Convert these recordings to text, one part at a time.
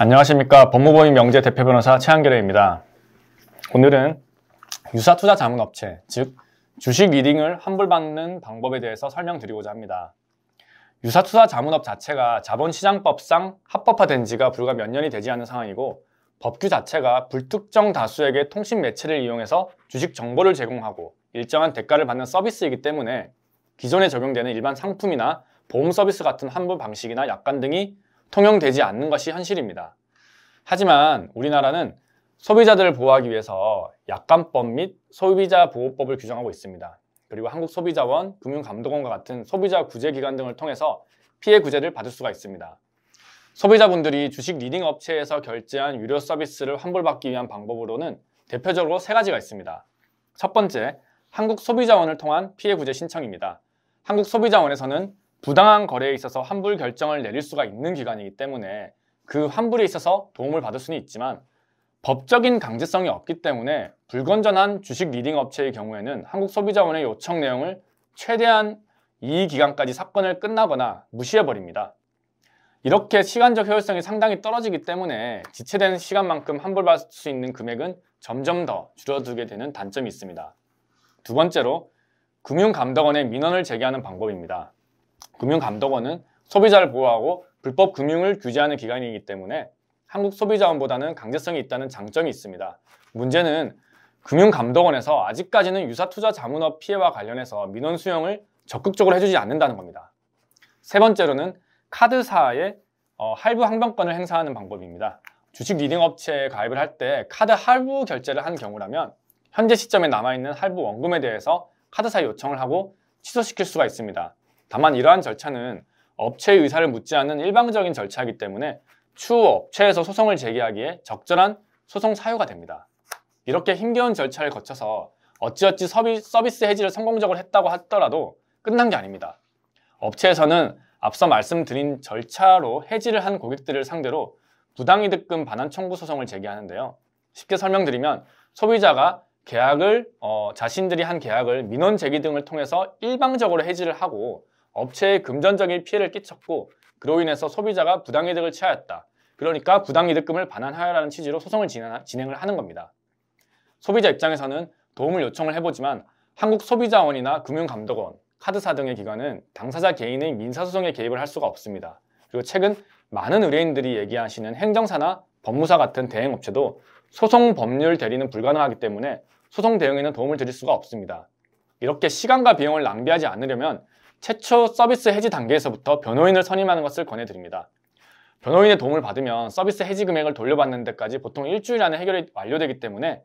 안녕하십니까 법무법인 명재 대표 변호사 최한결입니다 오늘은 유사투자 자문업체 즉 주식 리딩을 환불받는 방법에 대해서 설명드리고자 합니다 유사투자 자문업 자체가 자본시장법상 합법화된 지가 불과 몇 년이 되지 않은 상황이고 법규 자체가 불특정 다수에게 통신 매체를 이용해서 주식 정보를 제공하고 일정한 대가를 받는 서비스이기 때문에 기존에 적용되는 일반 상품이나 보험 서비스 같은 환불 방식이나 약관 등이 통용되지 않는 것이 현실입니다. 하지만 우리나라는 소비자들을 보호하기 위해서 약관법 및 소비자 보호법을 규정하고 있습니다. 그리고 한국소비자원, 금융감독원과 같은 소비자 구제기관 등을 통해서 피해 구제를 받을 수가 있습니다. 소비자분들이 주식 리딩 업체에서 결제한 유료 서비스를 환불받기 위한 방법으로는 대표적으로 세 가지가 있습니다. 첫 번째, 한국소비자원을 통한 피해구제 신청입니다. 한국소비자원에서는 부당한 거래에 있어서 환불 결정을 내릴 수가 있는 기관이기 때문에 그 환불에 있어서 도움을 받을 수는 있지만 법적인 강제성이 없기 때문에 불건전한 주식 리딩 업체의 경우에는 한국소비자원의 요청 내용을 최대한 이 기간까지 사건을 끝나거나 무시해버립니다. 이렇게 시간적 효율성이 상당히 떨어지기 때문에 지체된 시간만큼 환불받을 수 있는 금액은 점점 더 줄어들게 되는 단점이 있습니다. 두 번째로 금융감독원의 민원을 제기하는 방법입니다. 금융감독원은 소비자를 보호하고 불법 금융을 규제하는 기관이기 때문에 한국소비자원보다는 강제성이 있다는 장점이 있습니다. 문제는 금융감독원에서 아직까지는 유사투자 자문업 피해와 관련해서 민원 수용을 적극적으로 해주지 않는다는 겁니다. 세 번째로는 카드사에 어, 할부 항변권을 행사하는 방법입니다. 주식 리딩 업체에 가입을 할 때 카드 할부 결제를 한 경우라면 현재 시점에 남아있는 할부 원금에 대해서 카드사에 요청을 하고 취소시킬 수가 있습니다. 다만 이러한 절차는 업체의 의사를 묻지 않는 일방적인 절차이기 때문에 추후 업체에서 소송을 제기하기에 적절한 소송 사유가 됩니다. 이렇게 힘겨운 절차를 거쳐서 어찌어찌 서비스 해지를 성공적으로 했다고 하더라도 끝난 게 아닙니다. 업체에서는 앞서 말씀드린 절차로 해지를 한 고객들을 상대로 부당이득금 반환 청구 소송을 제기하는데요. 쉽게 설명드리면 소비자가 계약을 어, 자신들이 한 계약을 민원 제기 등을 통해서 일방적으로 해지를 하고 업체에 금전적인 피해를 끼쳤고 그로 인해서 소비자가 부당이득을 취하였다. 그러니까 부당이득금을 반환하여라는 취지로 소송을 진행을 하는 겁니다. 소비자 입장에서는 도움을 요청을 해보지만 한국소비자원이나 금융감독원, 카드사 등의 기관은 당사자 개인의 민사소송에 개입을 할 수가 없습니다. 그리고 최근 많은 의뢰인들이 얘기하시는 행정사나 법무사 같은 대행업체도 소송 법률 대리는 불가능하기 때문에 소송 대응에는 도움을 드릴 수가 없습니다. 이렇게 시간과 비용을 낭비하지 않으려면 최초 서비스 해지 단계에서부터 변호인을 선임하는 것을 권해드립니다. 변호인의 도움을 받으면 서비스 해지 금액을 돌려받는 데까지 보통 일주일 안에 해결이 완료되기 때문에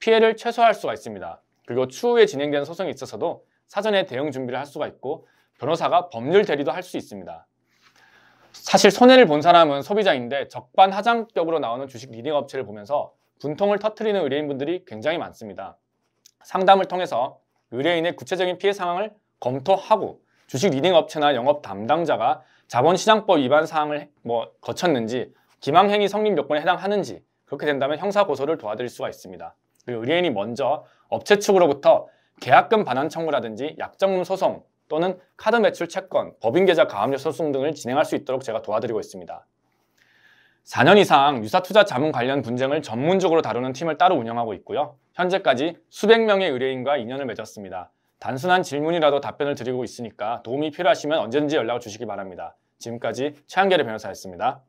피해를 최소화할 수가 있습니다. 그리고 추후에 진행되는 소송에 있어서도 사전에 대응 준비를 할 수가 있고 변호사가 법률 대리도 할 수 있습니다. 사실 손해를 본 사람은 소비자인데 적반하장격으로 나오는 주식 리딩 업체를 보면서 분통을 터트리는 의뢰인분들이 굉장히 많습니다. 상담을 통해서 의뢰인의 구체적인 피해 상황을 검토하고 주식 리딩 업체나 영업 담당자가 자본시장법 위반 사항을 뭐 거쳤는지 기망행위 성립 요건에 해당하는지 그렇게 된다면 형사 고소를 도와드릴 수가 있습니다. 그리고 의뢰인이 먼저 업체 측으로부터 계약금 반환 청구라든지 약정금 소송 또는 카드 매출 채권, 법인계좌 가압류 소송 등을 진행할 수 있도록 제가 도와드리고 있습니다. 4년 이상 유사투자 자문 관련 분쟁을 전문적으로 다루는 팀을 따로 운영하고 있고요. 현재까지 수백 명의 의뢰인과 인연을 맺었습니다. 단순한 질문이라도 답변을 드리고 있으니까 도움이 필요하시면 언제든지 연락을 주시기 바랍니다. 지금까지 최한결의 변호사였습니다.